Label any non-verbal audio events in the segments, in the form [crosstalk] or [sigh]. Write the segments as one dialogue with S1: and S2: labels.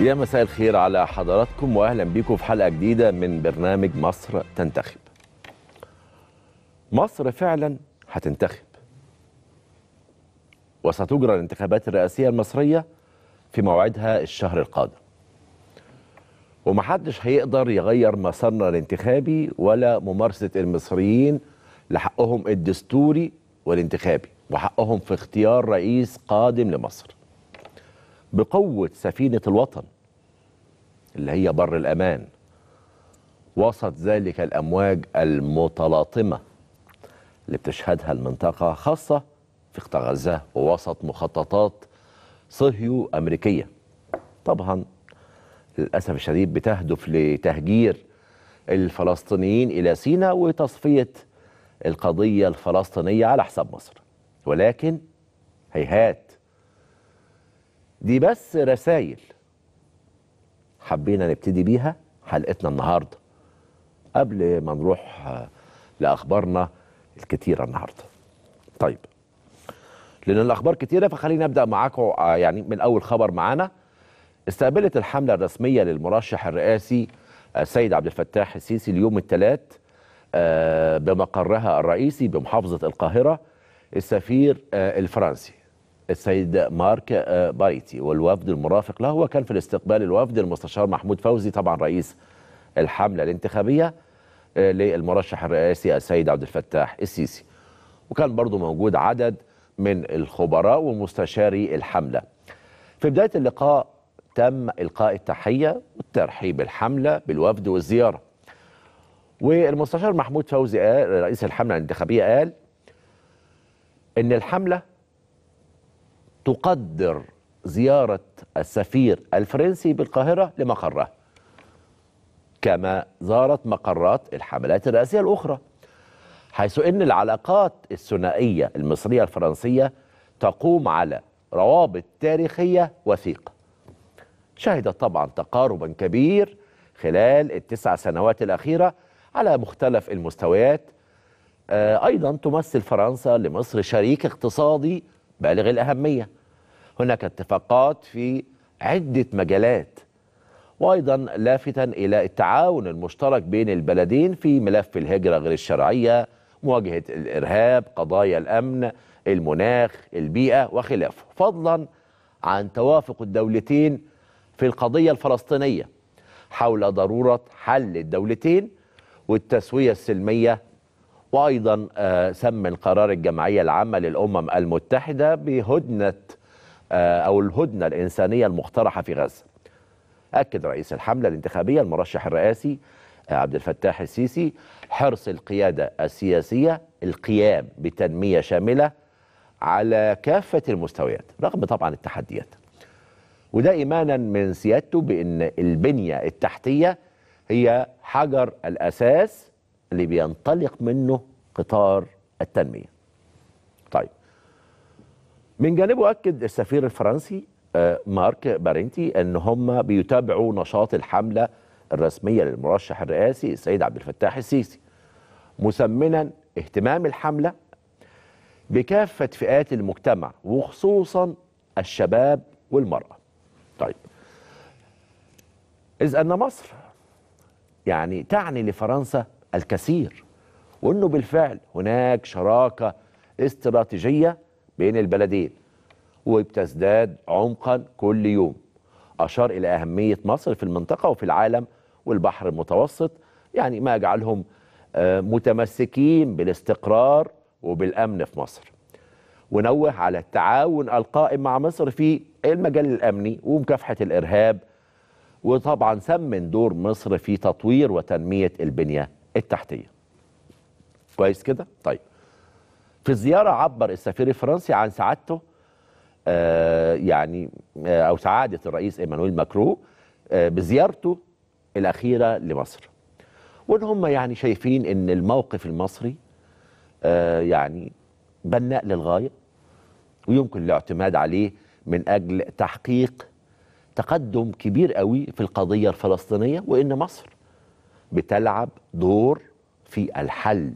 S1: يا مساء الخير على حضراتكم واهلا بيكم في حلقه جديده من برنامج مصر تنتخب. مصر فعلا هتنتخب. وستجرى الانتخابات الرئاسيه المصريه في موعدها الشهر القادم. ومحدش هيقدر يغير مسارنا الانتخابي ولا ممارسه المصريين لحقهم الدستوري والانتخابي وحقهم في اختيار رئيس قادم لمصر. بقوة سفينة الوطن اللي هي بر الأمان وسط ذلك الأمواج المتلاطمة اللي بتشهدها المنطقة خاصة في قطاع غزة ووسط مخططات صهيو أمريكية طبعا للأسف الشديد بتهدف لتهجير الفلسطينيين إلى سيناء وتصفية القضية الفلسطينية على حساب مصر ولكن هيهات دي بس رسائل حبينا نبتدي بيها حلقتنا النهارده قبل ما نروح آه، لاخبارنا الكتيره النهارده طيب لان الاخبار كتيره فخلينا نبدا معاكم آه، يعني من اول خبر معانا استقبلت الحمله الرسميه للمرشح الرئاسي السيد آه، عبد الفتاح السيسي اليوم الثلاث بمقرها الرئيسي بمحافظه القاهره السفير الفرنسي السيد مارك آه، باريتي والوفد المرافق له وكان في الاستقبال الوفد المستشار محمود فوزي طبعا رئيس الحملة الانتخابية آه، للمرشح الرئاسي السيد عبد الفتاح السيسي وكان برضو موجود عدد من الخبراء ومستشاري الحملة في بداية اللقاء تم إلقاء التحية والترحيب الحملة بالوفد والزيارة والمستشار محمود فوزي قال رئيس الحملة الانتخابية قال إن الحملة تقدر زيارة السفير الفرنسي بالقاهرة لمقره كما زارت مقرات الحملات الرئاسية الأخرى حيث أن العلاقات الثنائية المصرية الفرنسية تقوم على روابط تاريخية وثيقة شهدت طبعا تقاربا كبير خلال التسع سنوات الأخيرة على مختلف المستويات آه، أيضا تمثل فرنسا لمصر شريك اقتصادي بالغ الأهمية هناك اتفاقات في عدة مجالات وأيضا لافتا إلى التعاون المشترك بين البلدين في ملف الهجرة غير الشرعية مواجهة الإرهاب قضايا الأمن المناخ البيئة وخلافه فضلا عن توافق الدولتين في القضية الفلسطينية حول ضرورة حل الدولتين والتسوية السلمية وأيضا آه، سمن قرار الجمعية العامة للأمم المتحدة بهدنة آه، أو الهدنة الإنسانية المقترحة في غزة أكد رئيس الحملة الانتخابية المرشح الرئاسي آه، عبد الفتاح السيسي حرص القيادة السياسية القيام بتنمية شاملة على كافة المستويات رغم طبعا التحديات وده إيمانا من سيادته بأن البنية التحتية هي حجر الأساس اللي بينطلق منه قطار التنمية طيب من جانبه أكد السفير الفرنسي آه، مارك بارنتي أن هم بيتابعوا نشاط الحملة الرسمية للمرشح الرئاسي السيد عبد الفتاح السيسي مثمنا اهتمام الحملة بكافة فئات المجتمع وخصوصا الشباب والمرأة طيب إذ أن مصر يعني تعني لفرنسا الكثير وأنه بالفعل هناك شراكة استراتيجية بين البلدين وبتزداد عمقا كل يوم أشار إلى أهمية مصر في المنطقة وفي العالم والبحر المتوسط يعني ما يجعلهم آه، متمسكين بالاستقرار وبالأمن في مصر ونوه على التعاون القائم مع مصر في المجال الأمني ومكافحة الإرهاب وطبعا سمن دور مصر في تطوير وتنمية البنية التحتية كويس كده؟ طيب في الزيارة عبر السفير الفرنسي عن سعادته آه، يعني آه، أو سعادة الرئيس إيمانويل ماكرو آه، بزيارته الأخيرة لمصر وإن هم يعني شايفين إن الموقف المصري يعني بناء للغاية ويمكن الاعتماد عليه من أجل تحقيق تقدم كبير قوي في القضية الفلسطينية وإن مصر بتلعب دور في الحل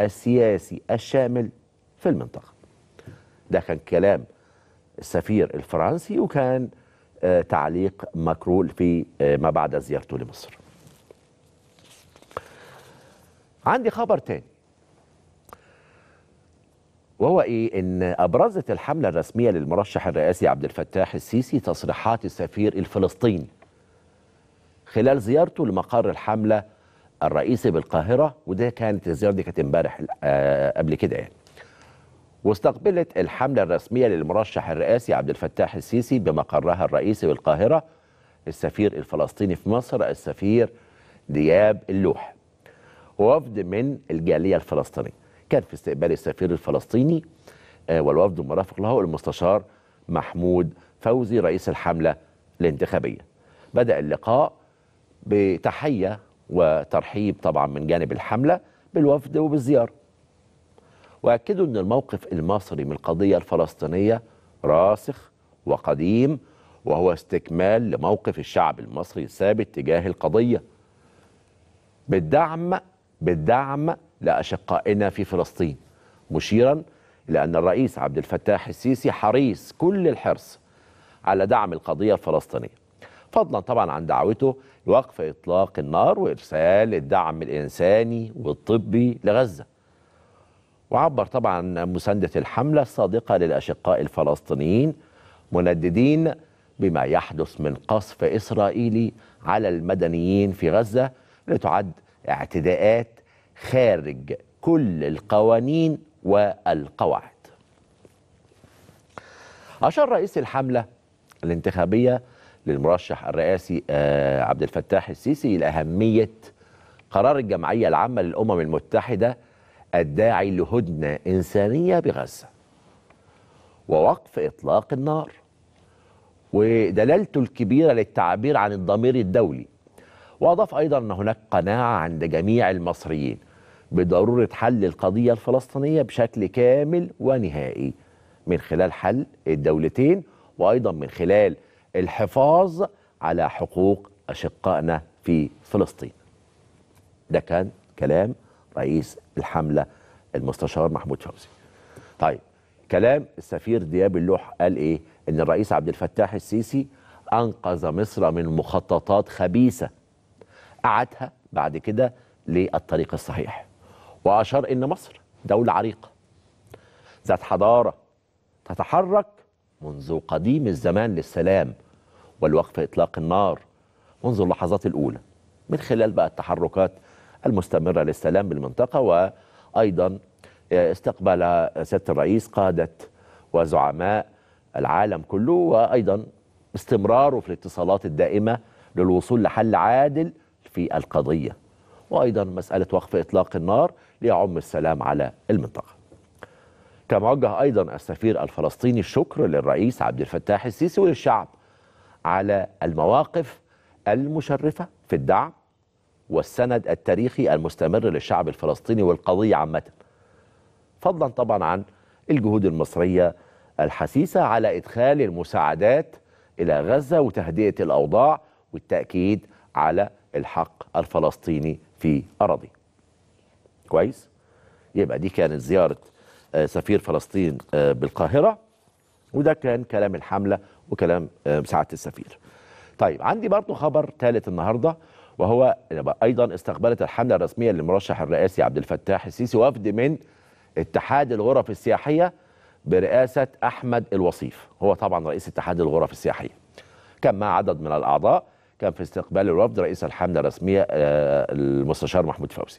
S1: السياسي الشامل في المنطقة ده كان كلام السفير الفرنسي وكان آه، تعليق مكرول في آه، ما بعد زيارته لمصر عندي خبر تاني وهو ايه ان ابرزت الحمله الرسميه للمرشح الرئاسي عبد الفتاح السيسي تصريحات السفير الفلسطيني خلال زيارته لمقر الحمله الرئيسي بالقاهره وده كانت الزياره دي كانت امبارح آه، قبل كده يعني واستقبلت الحملة الرسمية للمرشح الرئاسي عبد الفتاح السيسي بمقرها الرئيسي بالقاهرة السفير الفلسطيني في مصر السفير دياب اللوح ووفد من الجالية الفلسطينية كان في استقبال السفير الفلسطيني آه، والوفد المرافق له المستشار محمود فوزي رئيس الحملة الانتخابية بدأ اللقاء بتحية وترحيب طبعا من جانب الحملة بالوفد وبالزيارة وأكدوا أن الموقف المصري من القضية الفلسطينية راسخ وقديم وهو استكمال لموقف الشعب المصري الثابت تجاه القضية بالدعم بالدعم لأشقائنا في فلسطين مشيرا إلى أن الرئيس عبد الفتاح السيسي حريص كل الحرص على دعم القضية الفلسطينية فضلا طبعا عن دعوته لوقف إطلاق النار وإرسال الدعم الإنساني والطبي لغزة وعبر طبعا مساندة الحملة الصادقة للأشقاء الفلسطينيين منددين بما يحدث من قصف إسرائيلي على المدنيين في غزة لتعد اعتداءات خارج كل القوانين والقواعد أشار رئيس الحملة الانتخابية للمرشح الرئاسي آه، عبد الفتاح السيسي لأهمية قرار الجمعية العامة للأمم المتحدة الداعي لهدنة إنسانية بغزة ووقف إطلاق النار ودلالته الكبيرة للتعبير عن الضمير الدولي وأضاف أيضا أن هناك قناعة عند جميع المصريين بضرورة حل القضية الفلسطينية بشكل كامل ونهائي من خلال حل الدولتين وأيضا من خلال الحفاظ على حقوق أشقائنا في فلسطين ده كان كلام رئيس الحمله المستشار محمود فوزي طيب كلام السفير دياب اللوح قال ايه؟ ان الرئيس عبد الفتاح السيسي انقذ مصر من مخططات خبيثه أعدها بعد كده للطريق الصحيح. واشار ان مصر دوله عريقه ذات حضاره تتحرك منذ قديم الزمان للسلام والوقف اطلاق النار منذ اللحظات الاولى من خلال بقى التحركات المستمرة للسلام بالمنطقة وأيضا استقبل سيادة الرئيس قادة وزعماء العالم كله وأيضا استمراره في الاتصالات الدائمة للوصول لحل عادل في القضية وأيضا مسألة وقف إطلاق النار ليعم السلام على المنطقة كما وجه أيضا السفير الفلسطيني الشكر للرئيس عبد الفتاح السيسي وللشعب على المواقف المشرفة في الدعم والسند التاريخي المستمر للشعب الفلسطيني والقضية عامة فضلا طبعا عن الجهود المصرية الحثيثة على إدخال المساعدات إلى غزة وتهدئة الأوضاع والتأكيد على الحق الفلسطيني في أراضيه كويس يبقى دي كانت زيارة آه، سفير فلسطين آه، بالقاهرة وده كان كلام الحملة وكلام آه، سعادة السفير طيب عندي برضو خبر ثالث النهاردة وهو ايضا استقبلت الحمله الرسميه للمرشح الرئاسي عبد الفتاح السيسي وفد من اتحاد الغرف السياحيه برئاسه احمد الوصيف هو طبعا رئيس اتحاد الغرف السياحيه كان مع عدد من الاعضاء كان في استقبال الوفد رئيس الحمله الرسميه آه، المستشار محمود فوزي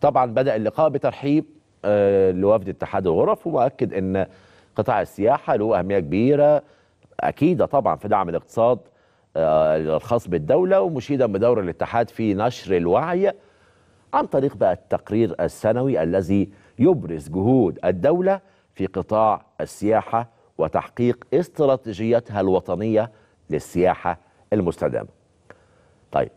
S1: طبعا بدا اللقاء بترحيب آه، لوفد اتحاد الغرف ومؤكد ان قطاع السياحه له اهميه كبيره اكيده طبعا في دعم الاقتصاد آه، الخاص بالدولة ومشيدا بدور الاتحاد في نشر الوعي عن طريق بقى التقرير السنوي الذي يبرز جهود الدولة في قطاع السياحة وتحقيق استراتيجيتها الوطنية للسياحة المستدامة طيب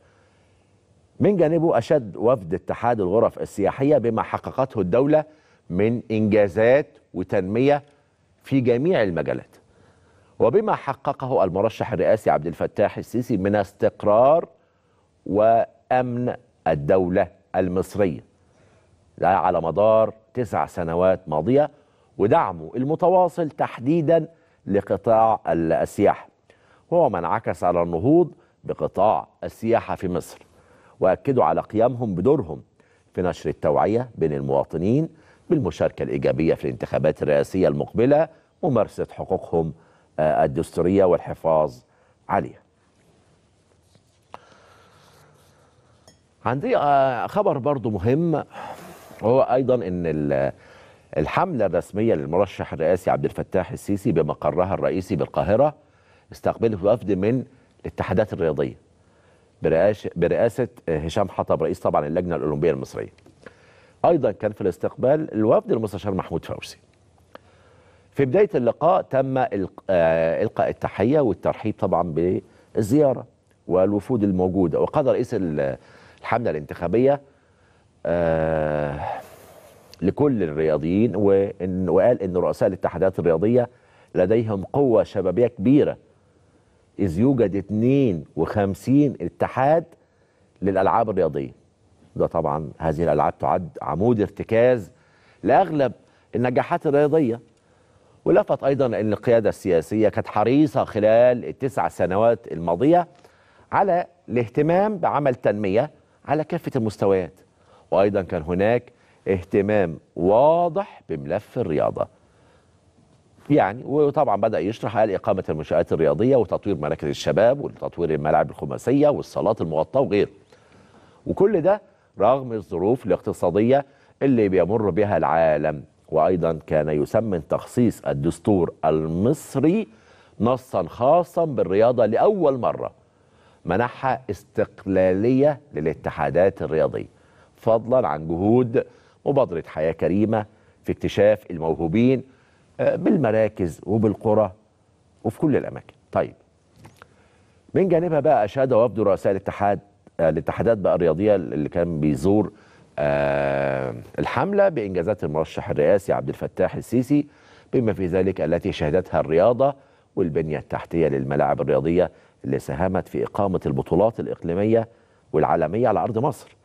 S1: من جانبه أشد وفد اتحاد الغرف السياحية بما حققته الدولة من إنجازات وتنمية في جميع المجالات وبما حققه المرشح الرئاسي عبد الفتاح السيسي من استقرار وأمن الدولة المصرية ده على مدار تسع سنوات ماضية ودعمه المتواصل تحديدا لقطاع السياحة هو ما انعكس على النهوض بقطاع السياحة في مصر وأكدوا على قيامهم بدورهم في نشر التوعية بين المواطنين بالمشاركة الإيجابية في الانتخابات الرئاسية المقبلة ممارسة حقوقهم آه، الدستورية والحفاظ عليها عندي آه، خبر برضو مهم وهو أيضا أن الحملة الرسمية للمرشح الرئاسي عبد الفتاح السيسي بمقرها الرئيسي بالقاهرة استقبلت وفد من الاتحادات الرياضية برئاسة هشام حطب رئيس طبعا اللجنة الأولمبية المصرية أيضا كان في الاستقبال الوفد المستشار محمود فوزي في بداية اللقاء تم آه، إلقاء التحية والترحيب طبعا بالزيارة والوفود الموجودة وقال رئيس الحملة الانتخابية آه، لكل الرياضيين وقال أن رؤساء الاتحادات الرياضية لديهم قوة شبابية كبيرة إذ يوجد 52 اتحاد للألعاب الرياضية ده طبعا هذه الألعاب تعد عمود ارتكاز لأغلب النجاحات الرياضية ولفت أيضا أن القيادة السياسية كانت حريصة خلال التسع سنوات الماضية على الاهتمام بعمل تنمية على كافة المستويات وأيضا كان هناك اهتمام واضح بملف الرياضة يعني وطبعا بدأ يشرح قال إقامة المنشآت الرياضية وتطوير مراكز الشباب وتطوير الملاعب الخماسية والصالات المغطاة وغيره وكل ده رغم الظروف الاقتصادية اللي بيمر بها العالم وأيضا كان يسمن تخصيص الدستور المصري نصا خاصا بالرياضة لأول مرة منحها استقلالية للاتحادات الرياضية فضلا عن جهود مبادرة حياة كريمة في اكتشاف الموهوبين آه، بالمراكز وبالقرى وفي كل الأماكن طيب من جانبها بقى أشاد وفد رؤساء الاتحاد آه، الاتحادات بقى الرياضية اللي كان بيزور آه، الحملة بإنجازات المرشح الرئاسي عبد الفتاح السيسي بما في ذلك التي شهدتها الرياضة والبنية التحتية للملاعب الرياضية اللي ساهمت في إقامة البطولات الإقليمية والعالمية على أرض مصر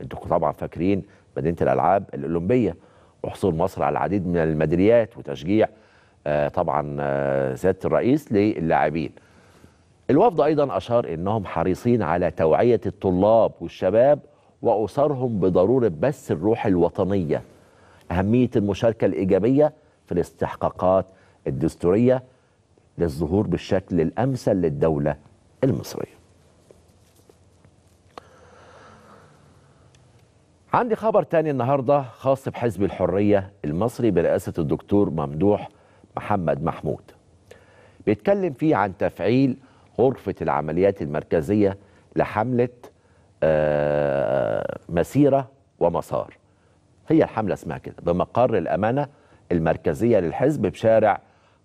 S1: أنتم طبعا فاكرين مدينة الألعاب الأولمبية وحصول مصر على العديد من الميداليات وتشجيع آه، طبعا سيادة الرئيس للاعبين الوفد أيضا أشار أنهم حريصين على توعية الطلاب والشباب وأسرهم بضرورة بس الروح الوطنية أهمية المشاركة الإيجابية في الاستحقاقات الدستورية للظهور بالشكل الأمثل للدولة المصرية عندي خبر تاني النهاردة خاص بحزب الحرية المصري برئاسة الدكتور ممدوح محمد محمود بيتكلم فيه عن تفعيل غرفة العمليات المركزية لحملة آه، مسيرة ومسار هي الحملة اسمها كده بمقر الأمانة المركزية للحزب بشارع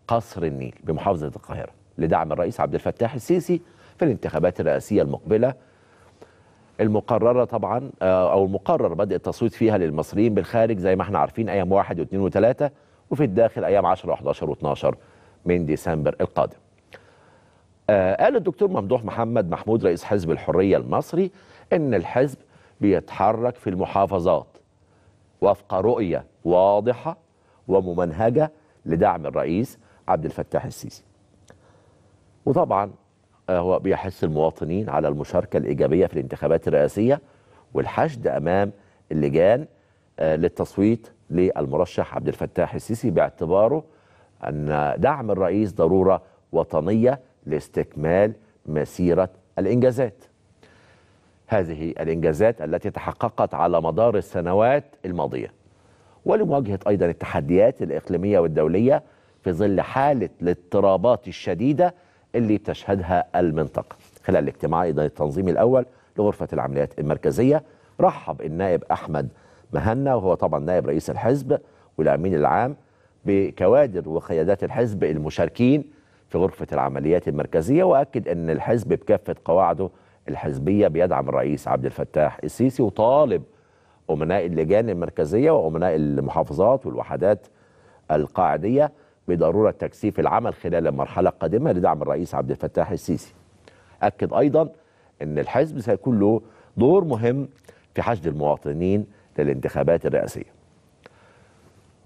S1: قصر النيل بمحافظة القاهرة لدعم الرئيس عبد الفتاح السيسي في الانتخابات الرئاسية المقبلة المقررة طبعا آه، أو المقرر بدء التصويت فيها للمصريين بالخارج زي ما احنا عارفين أيام واحد واثنين وثلاثة وفي الداخل أيام 10 و11 و12 من ديسمبر القادم آه، قال الدكتور ممدوح محمد محمود رئيس حزب الحرية المصري ان الحزب بيتحرك في المحافظات وفق رؤيه واضحه وممنهجه لدعم الرئيس عبد الفتاح السيسي. وطبعا آه، هو بيحث المواطنين على المشاركه الايجابيه في الانتخابات الرئاسيه والحشد امام اللجان آه، للتصويت للمرشح عبد الفتاح السيسي باعتباره ان دعم الرئيس ضروره وطنيه لاستكمال مسيره الانجازات. هذه الإنجازات التي تحققت على مدار السنوات الماضية ولمواجهة أيضا التحديات الإقليمية والدولية في ظل حالة الاضطرابات الشديدة اللي بتشهدها المنطقة خلال الاجتماع أيضا التنظيمي الأول لغرفة العمليات المركزية رحب النائب أحمد مهنا وهو طبعا نائب رئيس الحزب والأمين العام بكوادر وقيادات الحزب المشاركين في غرفة العمليات المركزية وأكد أن الحزب بكافة قواعده الحزبية بيدعم الرئيس عبد الفتاح السيسي وطالب أمناء اللجان المركزية وأمناء المحافظات والوحدات القاعدية بضرورة تكثيف العمل خلال المرحلة القادمة لدعم الرئيس عبد الفتاح السيسي أكد أيضا أن الحزب سيكون له دور مهم في حشد المواطنين للانتخابات الرئاسية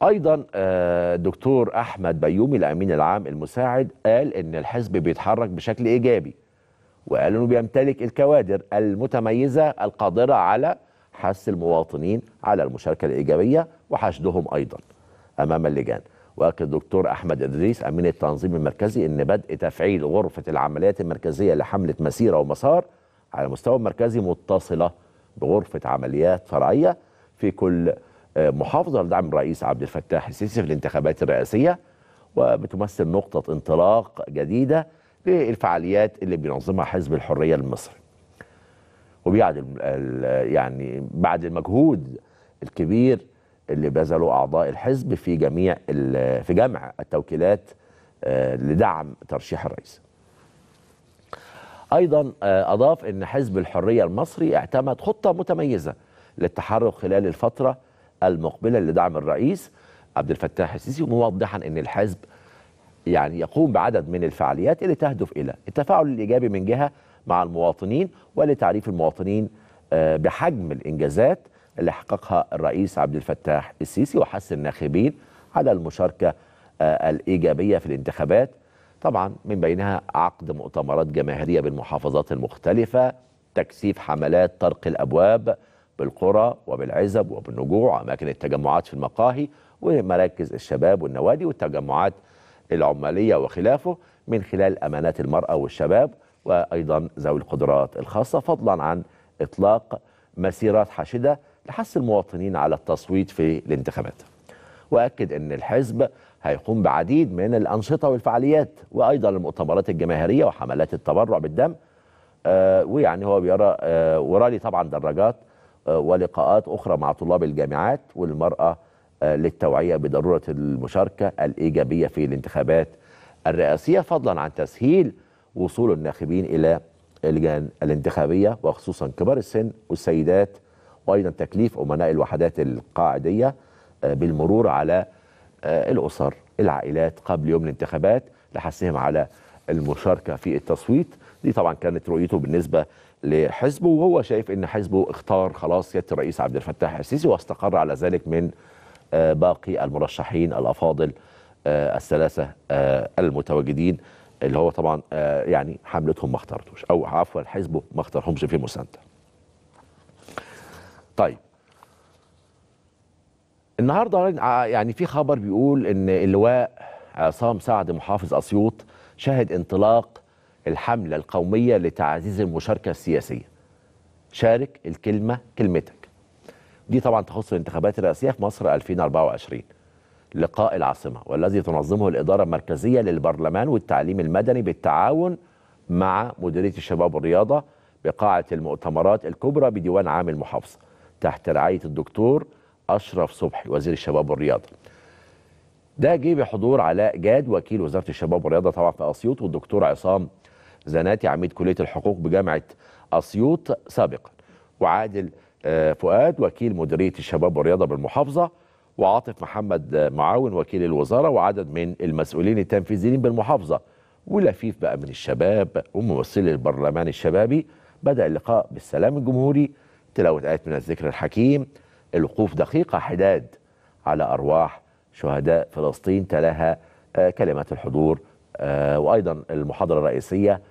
S1: أيضا الدكتور آه، أحمد بيومي الأمين العام المساعد قال أن الحزب بيتحرك بشكل إيجابي وقال انه بيمتلك الكوادر المتميزه القادره على حث المواطنين على المشاركه الايجابيه وحشدهم ايضا امام اللجان واكد الدكتور احمد ادريس امين التنظيم المركزي ان بدء تفعيل غرفه العمليات المركزيه لحمله مسيره ومسار على المستوى المركزي متصله بغرفه عمليات فرعيه في كل آه، محافظه لدعم الرئيس عبد الفتاح السيسي في الانتخابات الرئاسيه وبتمثل نقطه انطلاق جديده للفعاليات اللي بينظمها حزب الحريه المصري. وبعد يعني بعد المجهود الكبير اللي بذلوا اعضاء الحزب في جميع في جمع التوكيلات آه، لدعم ترشيح الرئيس. ايضا آه، اضاف ان حزب الحريه المصري اعتمد خطه متميزه للتحرك خلال الفتره المقبله لدعم الرئيس عبد الفتاح السيسي موضحا ان الحزب يعني يقوم بعدد من الفعاليات اللي تهدف إلى التفاعل الإيجابي من جهة مع المواطنين ولتعريف المواطنين آه، بحجم الإنجازات اللي حققها الرئيس عبد الفتاح السيسي وحث الناخبين على المشاركة آه، الإيجابية في الانتخابات طبعا من بينها عقد مؤتمرات جماهيرية بالمحافظات المختلفة تكثيف حملات طرق الأبواب بالقرى وبالعزب وبالنجوع وأماكن التجمعات في المقاهي ومراكز الشباب والنوادي والتجمعات العمالية وخلافه من خلال أمانات المرأة والشباب وأيضا ذوي القدرات الخاصة فضلا عن إطلاق مسيرات حاشدة لحث المواطنين على التصويت في الانتخابات وأكد أن الحزب هيقوم بعديد من الأنشطة والفعاليات وأيضا المؤتمرات الجماهيرية وحملات التبرع بالدم آه ويعني هو بيرى آه ورالي طبعا دراجات آه ولقاءات أخرى مع طلاب الجامعات والمرأة آه، للتوعية بضرورة المشاركة الإيجابية في الانتخابات الرئاسية فضلا عن تسهيل وصول الناخبين إلى اللجان الانتخابية وخصوصا كبار السن والسيدات وأيضا تكليف أمناء الوحدات القاعدية آه، بالمرور على آه، الأسر العائلات قبل يوم الانتخابات لحثهم على المشاركة في التصويت دي طبعا كانت رؤيته بالنسبة لحزبه وهو شايف ان حزبه اختار خلاص سياده الرئيس عبد الفتاح السيسي واستقر على ذلك من آه، باقي المرشحين الافاضل آه، الثلاثه آه، المتواجدين اللي هو طبعا يعني حملتهم ما اختارتوش او عفوا حزبه ما اختارهمش في مسانده. طيب النهارده يعني في خبر بيقول ان اللواء عصام سعد محافظ اسيوط شهد انطلاق الحمله القوميه لتعزيز المشاركه السياسيه. شارك الكلمه كلمتك. دي طبعا تخص الانتخابات الرئاسية في مصر 2024 لقاء العاصمة والذي تنظمه الإدارة المركزية للبرلمان والتعليم المدني بالتعاون مع مديرية الشباب والرياضة بقاعة المؤتمرات الكبرى بديوان عام المحافظة تحت رعاية الدكتور أشرف صبحي وزير الشباب والرياضة ده جه بحضور علاء جاد وكيل وزارة الشباب والرياضة طبعا في أسيوط والدكتور عصام زناتي عميد كلية الحقوق بجامعة أسيوط سابقا وعادل آه، فؤاد وكيل مديريه الشباب والرياضه بالمحافظه وعاطف محمد آه، معاون وكيل الوزاره وعدد من المسؤولين التنفيذيين بالمحافظه ولفيف بقى من الشباب وممثلي البرلمان الشبابي بدا اللقاء بالسلام الجمهوري تلاوه ايات من الذكر الحكيم الوقوف دقيقه حداد على ارواح شهداء فلسطين تلاها آه، كلمات الحضور وايضا المحاضره الرئيسيه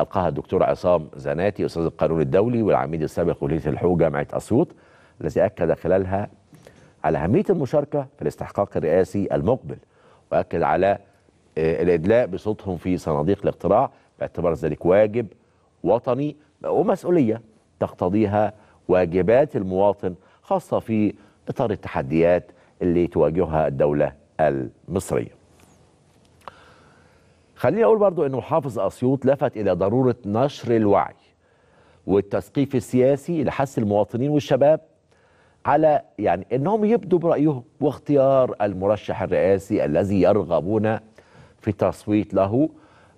S1: ألقاها الدكتور عصام زناتي أستاذ القانون الدولي والعميد السابق ولية الحقوق جامعة أسيوط الذي أكد خلالها على أهمية المشاركة في الاستحقاق الرئاسي المقبل وأكد على آه، الإدلاء بصوتهم في صناديق الاقتراع باعتبار ذلك واجب وطني ومسؤولية تقتضيها واجبات المواطن خاصة في إطار التحديات اللي تواجهها الدولة المصرية خليني اقول برضو انه محافظ اسيوط لفت الى ضروره نشر الوعي والتثقيف السياسي لحث المواطنين والشباب على يعني انهم يبدوا برايهم واختيار المرشح الرئاسي الذي يرغبون في التصويت له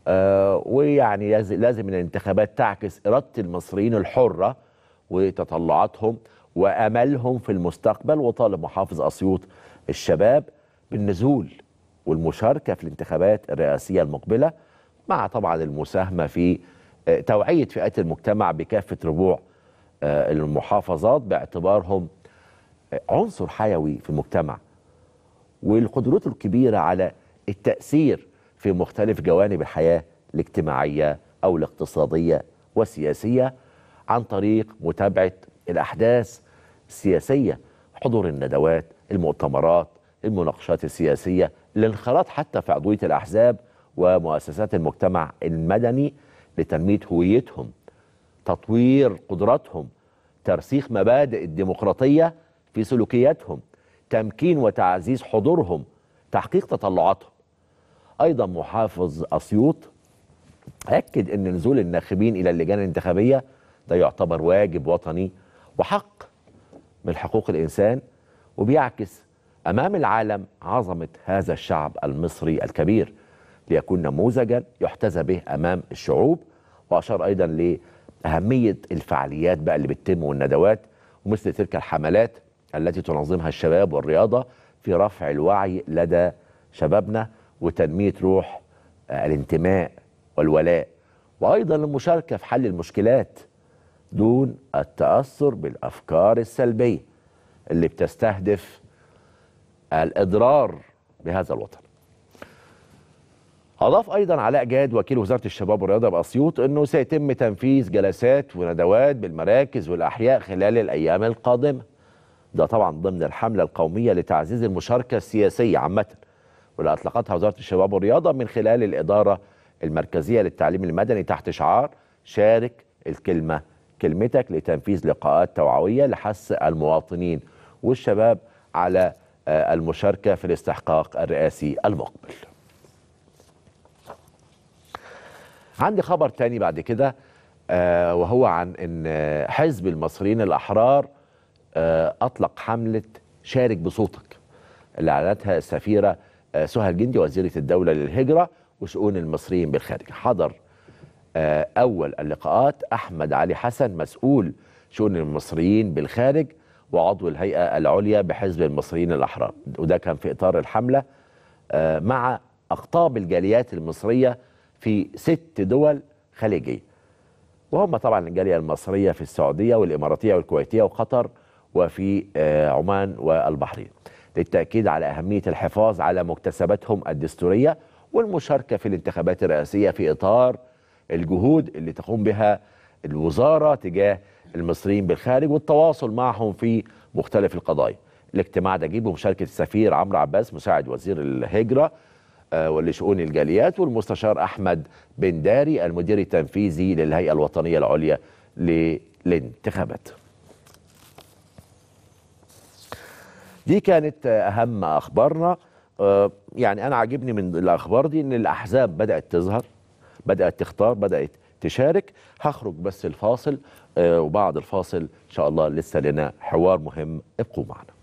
S1: آه ويعني لازم الانتخابات تعكس اراده المصريين الحره وتطلعاتهم واملهم في المستقبل وطالب محافظ اسيوط الشباب بالنزول والمشاركه في الانتخابات الرئاسيه المقبله مع طبعا المساهمه في آه، توعيه فئات المجتمع بكافه ربوع آه، المحافظات باعتبارهم آه، عنصر حيوي في المجتمع والقدرته الكبيره على التاثير في مختلف جوانب الحياه الاجتماعيه او الاقتصاديه والسياسيه عن طريق متابعه الاحداث السياسيه حضور الندوات المؤتمرات المناقشات السياسيه للانخراط حتى في عضويه الاحزاب ومؤسسات المجتمع المدني لتنميه هويتهم تطوير قدراتهم ترسيخ مبادئ الديمقراطيه في سلوكياتهم تمكين وتعزيز حضورهم تحقيق تطلعاتهم ايضا محافظ اسيوط اكد ان نزول الناخبين الى اللجان الانتخابيه ده يعتبر واجب وطني وحق من حقوق الانسان وبيعكس أمام العالم عظمة هذا الشعب المصري الكبير ليكون نموذجا يحتذى به أمام الشعوب وأشار أيضا لأهمية الفعاليات بقى اللي بتتم والندوات ومثل تلك الحملات التي تنظمها الشباب والرياضة في رفع الوعي لدى شبابنا وتنمية روح آه، الانتماء والولاء وأيضا المشاركة في حل المشكلات دون التأثر بالأفكار السلبية اللي بتستهدف الإضرار بهذا الوطن أضاف أيضا علاء جاد وكيل وزارة الشباب والرياضة بأسيوط أنه سيتم تنفيذ جلسات وندوات بالمراكز والأحياء خلال الأيام القادمة ده طبعا ضمن الحملة القومية لتعزيز المشاركة السياسية عامة واللي أطلقتها وزارة الشباب والرياضة من خلال الإدارة المركزية للتعليم المدني تحت شعار شارك الكلمة كلمتك لتنفيذ لقاءات توعوية لحث المواطنين والشباب على المشاركة في الاستحقاق الرئاسي المقبل عندي خبر تاني بعد كده آه، وهو عن ان حزب المصريين الأحرار آه، أطلق حملة شارك بصوتك اللي أعلنتها السفيرة آه، سهى الجندي وزيرة الدولة للهجرة وشؤون المصريين بالخارج حضر أول اللقاءات أحمد علي حسن مسؤول شؤون المصريين بالخارج وعضو الهيئة العليا بحزب المصريين الأحرار وده كان في إطار الحملة آه، مع أقطاب الجاليات المصرية في ست دول خليجية وهم طبعا الجالية المصرية في السعودية والإماراتية والكويتية وقطر وفي آه، عمان والبحرين للتأكيد على أهمية الحفاظ على مكتسباتهم الدستورية والمشاركة في الانتخابات الرئاسية في إطار الجهود اللي تقوم بها الوزارة تجاه المصريين بالخارج والتواصل معهم في مختلف القضايا الاجتماع ده جيبه بمشاركه السفير عمرو عباس مساعد وزير الهجره آه، ولشؤون الجاليات والمستشار احمد بن داري المدير التنفيذي للهيئه الوطنيه العليا للانتخابات دي كانت اهم اخبارنا آه، يعني انا عاجبني من الاخبار دي ان الاحزاب بدات تظهر بدات تختار بدات تشارك هخرج بس الفاصل آه، وبعد الفاصل إن شاء الله لسه لنا حوار مهم ابقوا معنا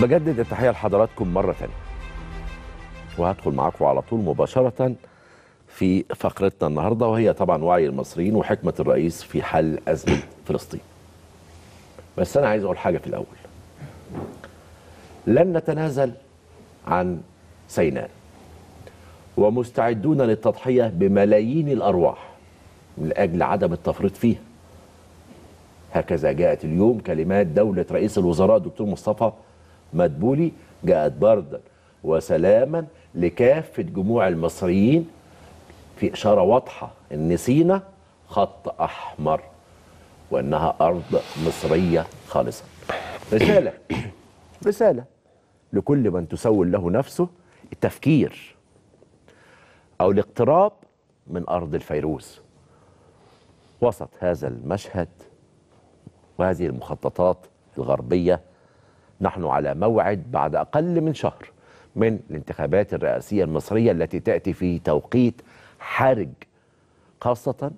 S1: بجدد التحية لحضراتكم مرة ثانية وهدخل معاكم على طول مباشرة في فقرتنا النهاردة وهي طبعا وعي المصريين وحكمة الرئيس في حل أزمة فلسطين بس أنا عايز أقول حاجة في الأول لن نتنازل عن سيناء ومستعدون للتضحية بملايين الأرواح من أجل عدم التفريط فيها هكذا جاءت اليوم كلمات دولة رئيس الوزراء الدكتور مصطفى مدبولي جاءت بردا وسلاما لكافة جموع المصريين في إشارة واضحة أن سينا خط أحمر وأنها أرض مصرية خالصة رسالة [coughs] رسالة لكل من تسول له نفسه التفكير أو الاقتراب من أرض الفيروز وسط هذا المشهد وهذه المخططات الغربية نحن على موعد بعد أقل من شهر من الانتخابات الرئاسية المصرية التي تأتي في توقيت حرج خاصة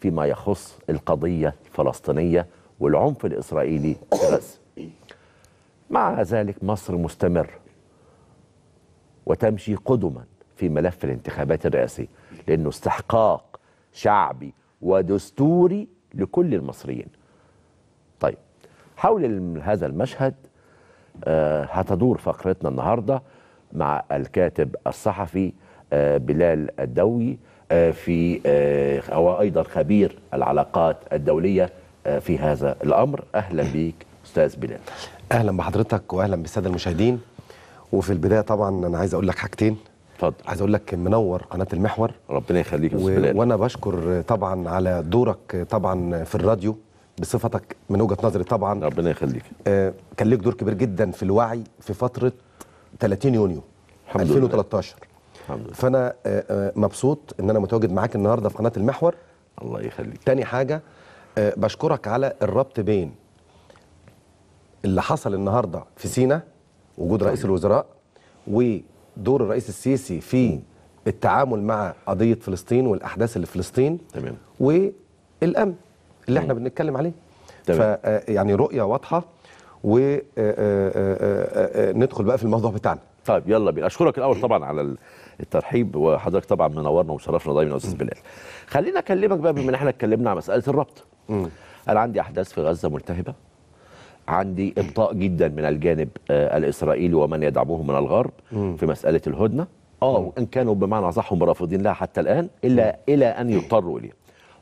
S1: فيما يخص القضية الفلسطينية والعنف الإسرائيلي في غزة مع ذلك مصر مستمر وتمشي قدما في ملف الانتخابات الرئاسية لأنه استحقاق شعبي ودستوري لكل المصريين طيب حول هذا المشهد آه، هتدور فقرتنا النهاردة مع الكاتب الصحفي آه، بلال الدوي آه، في آه، هو ايضا خبير العلاقات الدوليه في هذا الامر اهلا بك استاذ بلال
S2: اهلا بحضرتك واهلا بالساده المشاهدين وفي البدايه طبعا انا عايز اقول لك حاجتين اتفضل عايز اقول لك منور قناه المحور
S1: ربنا يخليك يا و... بلال
S2: وانا بشكر طبعا على دورك طبعا في الراديو بصفتك من وجهه نظري طبعا ربنا يخليك آه كان ليك دور كبير جدا في الوعي في فتره 30 يونيو الحمد 2013 الحمد لله. فانا آه، آه، مبسوط ان انا متواجد معاك النهارده في قناه المحور الله يخليك تاني حاجه آه، بشكرك على الربط بين اللي حصل النهارده في سينا وجود طيب. رئيس الوزراء ودور الرئيس السيسي في التعامل مع قضيه فلسطين والاحداث اللي في فلسطين تمام والامن اللي احنا بنتكلم عليه تمام. فيعني رؤيه واضحه وندخل آه، آه، آه،
S1: بقى في الموضوع بتاعنا طيب يلا بينا اشكرك الاول طبعا على الترحيب وحضرتك طبعا منورنا وشرفنا دايما يا استاذ بلال خلينا اكلمك بقى بما ان احنا اتكلمنا عن مساله الربط انا عندي احداث في غزه ملتهبه عندي ابطاء جدا من الجانب الاسرائيلي ومن يدعمه من الغرب في مساله الهدنه اه وان كانوا بمعنى صح هم رافضين لها حتى الان الا الى ان يضطروا اليها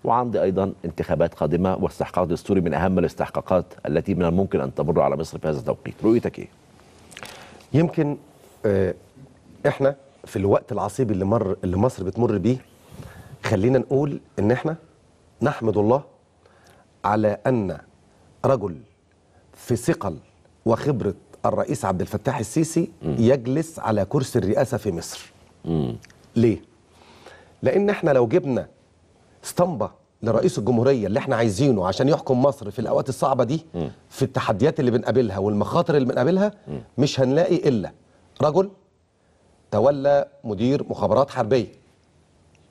S1: وعندي أيضا انتخابات قادمة واستحقاق دستوري من أهم الاستحقاقات التي من الممكن أن تمر على مصر في هذا التوقيت رؤيتك إيه؟
S2: يمكن آه، إحنا في الوقت العصيب اللي, مر اللي مصر بتمر بيه خلينا نقول إن إحنا نحمد الله على أن رجل في ثقل وخبرة الرئيس عبد الفتاح السيسي م. يجلس على كرسي الرئاسة في مصر م. ليه؟ لأن احنا لو جبنا اسطمبه لرئيس الجمهوريه اللي احنا عايزينه عشان يحكم مصر في الاوقات الصعبه دي في التحديات اللي بنقابلها والمخاطر اللي بنقابلها مش هنلاقي الا رجل تولى مدير مخابرات حربيه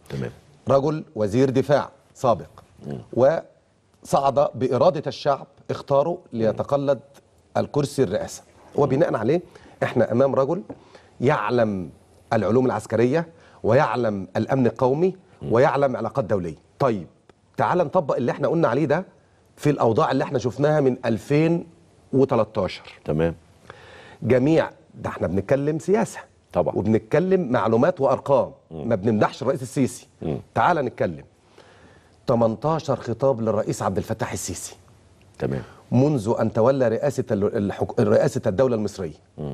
S2: تمام رجل وزير دفاع سابق وصعد باراده الشعب اختاره ليتقلد الكرسي الرئاسه وبناء عليه احنا امام رجل يعلم العلوم العسكريه ويعلم الامن القومي ويعلم علاقات دوليه طيب تعال نطبق اللي احنا قلنا عليه ده في الاوضاع اللي احنا شفناها من 2013 تمام جميع ده احنا بنتكلم سياسه طبعا وبنتكلم معلومات وارقام م. ما بنمدحش الرئيس السيسي م. تعال نتكلم 18 خطاب للرئيس عبد الفتاح السيسي تمام منذ ان تولى رئاسه الحك... رئاسه الدوله المصريه م.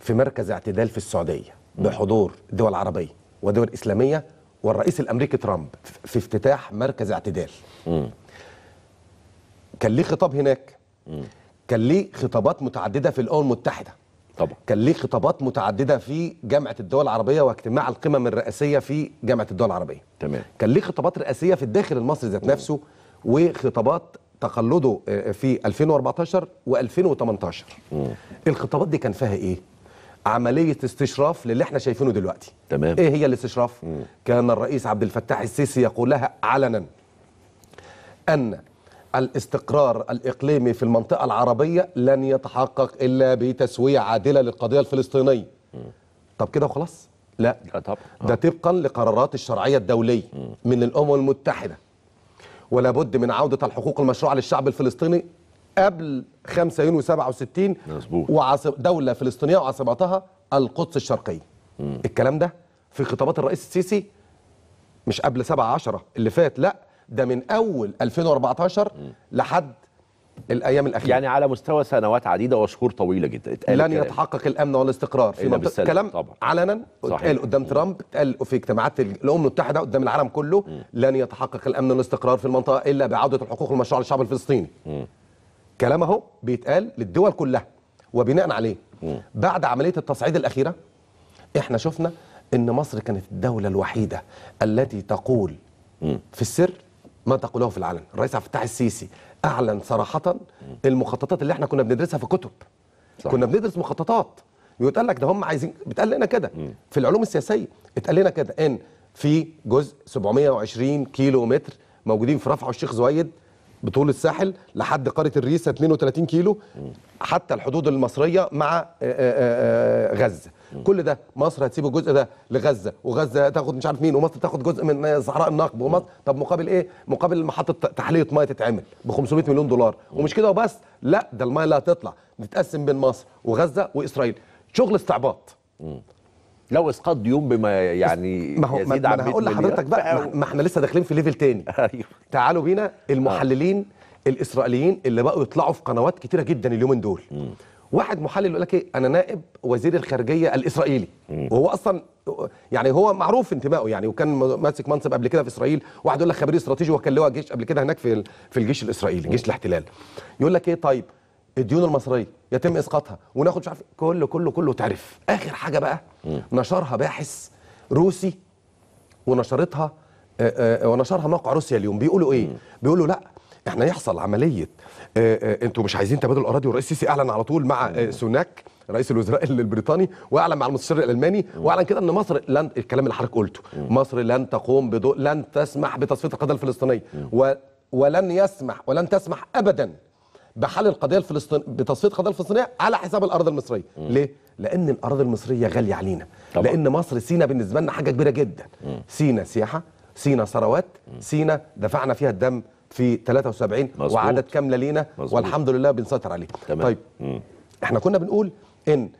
S2: في مركز اعتدال في السعوديه بحضور دول عربيه ودول اسلاميه والرئيس الامريكي ترامب في افتتاح مركز اعتدال مم. كان ليه خطاب هناك مم. كان ليه خطابات متعدده في الامم المتحده طبعا كان ليه خطابات متعدده في جامعه الدول العربيه واجتماع القمم الرئاسيه في جامعه الدول العربيه تمام كان ليه خطابات رئاسيه في الداخل المصري ذات نفسه وخطابات تقلده آه، في 2014 و2018 الخطابات دي كان فيها ايه عمليه استشراف للي احنا شايفينه دلوقتي تمام ايه هي الاستشراف مم. كان الرئيس عبد الفتاح السيسي يقول لها علنا ان الاستقرار الاقليمي في المنطقه العربيه لن يتحقق الا بتسويه عادله للقضيه الفلسطينيه مم. طب كده وخلاص لا آه، طبعا آه. ده طبقا لقرارات الشرعيه الدوليه مم. من الامم المتحده ولا بد من عوده الحقوق المشروعه للشعب الفلسطيني قبل 5 يونيو 67 مظبوط وعاصم دوله فلسطينيه وعاصمتها القدس الشرقيه مم. الكلام ده في خطابات الرئيس السيسي مش قبل 7 10 اللي فات لا ده من اول 2014 مم. لحد الايام الاخيره يعني على مستوى سنوات عديده وشهور طويله جدا اتقال لن يتحقق الامن والاستقرار في منطقه كلام طبعا. علنا اتقال قدام ترامب اتقال في اجتماعات الامم المتحده قدام العالم كله م. لن يتحقق الامن والاستقرار في المنطقه الا بعوده الحقوق المشروعه للشعب الفلسطيني م. كلام اهو بيتقال للدول كلها وبناء عليه بعد عمليه التصعيد الاخيره احنا شفنا ان مصر كانت الدوله الوحيده التي تقول في السر ما تقوله في العلن الرئيس عبد الفتاح السيسي اعلن صراحه المخططات اللي احنا كنا بندرسها في كتب صحيح. كنا بندرس مخططات يتقال لك ده هم عايزين بيتقال لنا كده في العلوم السياسيه اتقال لنا كده ان في جزء 720 كيلو متر موجودين في رفح والشيخ زويد بطول الساحل لحد قاره الريسه 32 كيلو حتى الحدود المصريه مع آه، آه، آه، غزه كل ده مصر هتسيب الجزء ده لغزه وغزه تاخد مش عارف مين ومصر تاخد جزء من صحراء النقب ومصر طب مقابل ايه مقابل محطه تحليه ميه تتعمل ب 500 مليون دولار ومش كده وبس لا ده الميه اللي هتطلع بتتقسم بين مصر وغزه واسرائيل شغل استعباط لو اسقاط ديون بما يعني ما هو يزيد ما عن انا هقول لحضرتك بقى ما احنا لسه داخلين في ليفل تاني [laughs] ايوه تعالوا بينا آه. المحللين الاسرائيليين اللي بقوا يطلعوا في قنوات كتيره جدا اليومين دول م. واحد محلل يقول لك ايه انا نائب وزير الخارجيه الاسرائيلي م. وهو اصلا يعني هو معروف انتمائه يعني وكان ماسك منصب قبل كده في اسرائيل واحد يقول لك خبير استراتيجي وكان لواء جيش قبل كده هناك في في الجيش الاسرائيلي جيش الاحتلال يقول لك ايه طيب الديون المصريه يتم طيب. اسقاطها وناخد مش عارف كله كله كله تعرف اخر حاجه بقى نشرها باحث روسي ونشرتها آه، آه، ونشرها موقع روسيا اليوم بيقولوا ايه بيقولوا لا احنا يحصل عمليه آه، انتوا مش عايزين تبادل اراضي والرئيس السيسي اعلن على طول مع سوناك رئيس الوزراء [laughs] البريطاني واعلن مع المستشار الالماني واعلن كده ان مصر لن الكلام اللي حضرتك قلته مصر لن تقوم بدو لن تسمح بتصفيه القضيه الفلسطينيه ولن يسمح ولن تسمح ابدا بحل القضيه الفلسطينيه بتصفيه القضيه الفلسطينيه على حساب الاراضي المصريه م. ليه لان الاراضي المصريه غاليه علينا طبعا. لان مصر سينا بالنسبه لنا حاجه كبيره جدا م. سينا سياحه سينا ثروات سينا دفعنا فيها الدم في 73 مزبوط. وعدد كامله لينا مزبوط. والحمد لله بنسيطر عليه تمام. طيب م. احنا كنا بنقول ان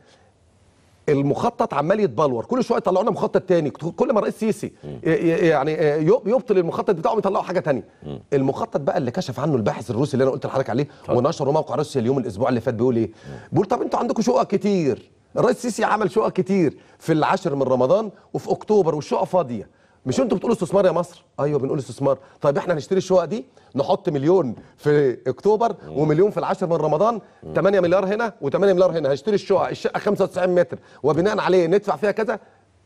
S2: المخطط عمال يتبلور كل شويه يطلعوا لنا مخطط تاني كل ما الرئيس السيسي يعني آه، يبطل المخطط بتاعه ويطلعوا حاجه تانية المخطط بقى اللي كشف عنه الباحث الروسي اللي انا قلت لحضرتك عليه ونشره موقع روسيا اليوم الاسبوع اللي فات بيقول ايه بيقول طب انتوا عندكم شقق كتير الرئيس السيسي عمل شقق كتير في العاشر من رمضان وفي اكتوبر والشقق فاضيه مش انتوا بتقولوا استثمار يا مصر ايوه بنقول استثمار طيب احنا هنشتري الشقق دي نحط مليون في اكتوبر ومليون في العاشر من رمضان 8 مليار هنا و8 مليار هنا هنشتري الشقق الشقه 95 متر وبناء عليه ندفع فيها كذا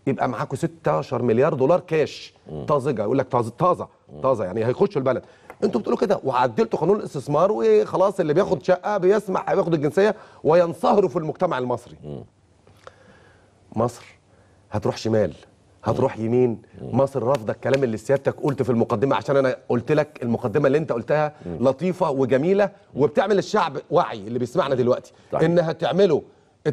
S2: يبقى معاكم 16 مليار دولار كاش طازجه يقول لك طازه طازه طازه يعني هيخشوا البلد انتوا بتقولوا كده وعدلتوا قانون الاستثمار وخلاص اللي بياخد شقه بيسمح بياخد الجنسيه وينصهروا في المجتمع المصري مصر هتروح شمال هتروح يمين مصر رافضه الكلام اللي سيادتك قلته في المقدمه عشان انا قلت لك المقدمه اللي انت قلتها لطيفه وجميله وبتعمل الشعب وعي اللي بيسمعنا دلوقتي طيب. انها تعمله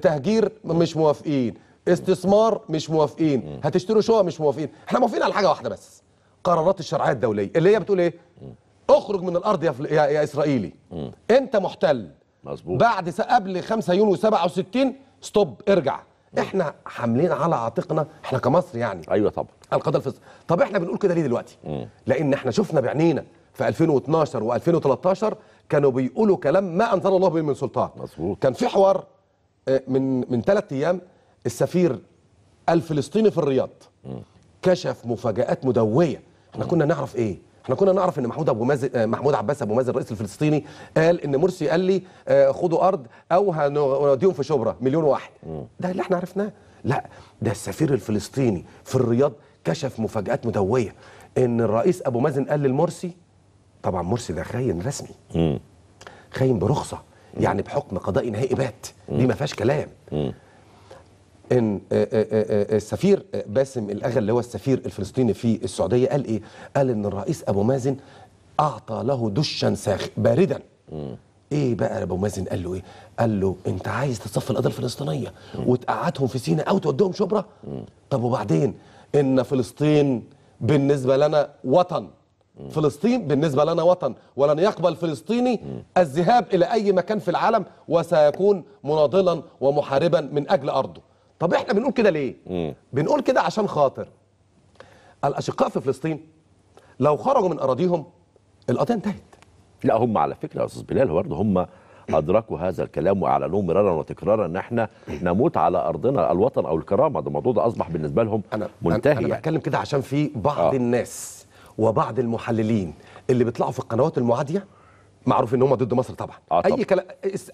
S2: تهجير مش موافقين استثمار مش موافقين هتشتروا شقق مش موافقين احنا موافقين على حاجه واحده بس قرارات الشرعيه الدوليه اللي هي بتقول ايه اخرج من الارض يا, فل... يا... يا اسرائيلي انت محتل مظبوط بعد قبل 5 يونيو 67 ستوب ارجع احنا حاملين على عاتقنا احنا كمصر يعني ايوه طبعا القضاء الفلسطيني طب احنا بنقول كده ليه دلوقتي مم. لان احنا شفنا بعينينا في 2012 و2013 كانوا بيقولوا كلام ما انزل الله به من سلطان مظبوط كان في حوار آه، من من ثلاث ايام السفير الفلسطيني في الرياض مم. كشف مفاجات مدويه احنا مم. كنا نعرف ايه احنا كنا نعرف ان محمود ابو مازن آه، محمود عباس ابو مازن الرئيس الفلسطيني قال ان مرسي قال لي آه، خدوا ارض او هنوديهم في شبرا مليون واحد ده اللي احنا عرفناه لا ده السفير الفلسطيني في الرياض كشف مفاجات مدويه ان الرئيس ابو مازن قال للمرسي طبعا مرسي ده خاين رسمي خاين برخصه يعني بحكم قضائي نهائي بات دي ما فيهاش كلام ان السفير آه، آه، آه، باسم الاغا اللي هو السفير الفلسطيني في السعوديه قال ايه؟ قال ان الرئيس ابو مازن اعطى له دشا ساخن باردا ايه بقى ابو مازن قال له ايه؟ قال له انت عايز تصفي القضيه الفلسطينيه وتقعدهم في سيناء او توديهم شبرا؟ طب وبعدين ان فلسطين بالنسبه لنا وطن فلسطين بالنسبه لنا وطن ولن يقبل فلسطيني الذهاب الى اي مكان في العالم وسيكون مناضلا ومحاربا من اجل ارضه طب احنا بنقول كده ليه مم. بنقول كده عشان خاطر الاشقاء في
S1: فلسطين لو خرجوا من اراضيهم القضيه انتهت لا هم على فكره يا استاذ بلال برضه هم ادركوا هذا الكلام واعلنوه مرارا وتكرارا ان احنا نموت على ارضنا الوطن او الكرامه ده الموضوع ده اصبح بالنسبه لهم أنا منتهي انا, أنا يعني.
S2: بتكلم كده عشان في بعض آه. الناس وبعض المحللين اللي بيطلعوا في القنوات المعاديه معروف ان هم ضد مصر طبعا آه طبعا. اي كلام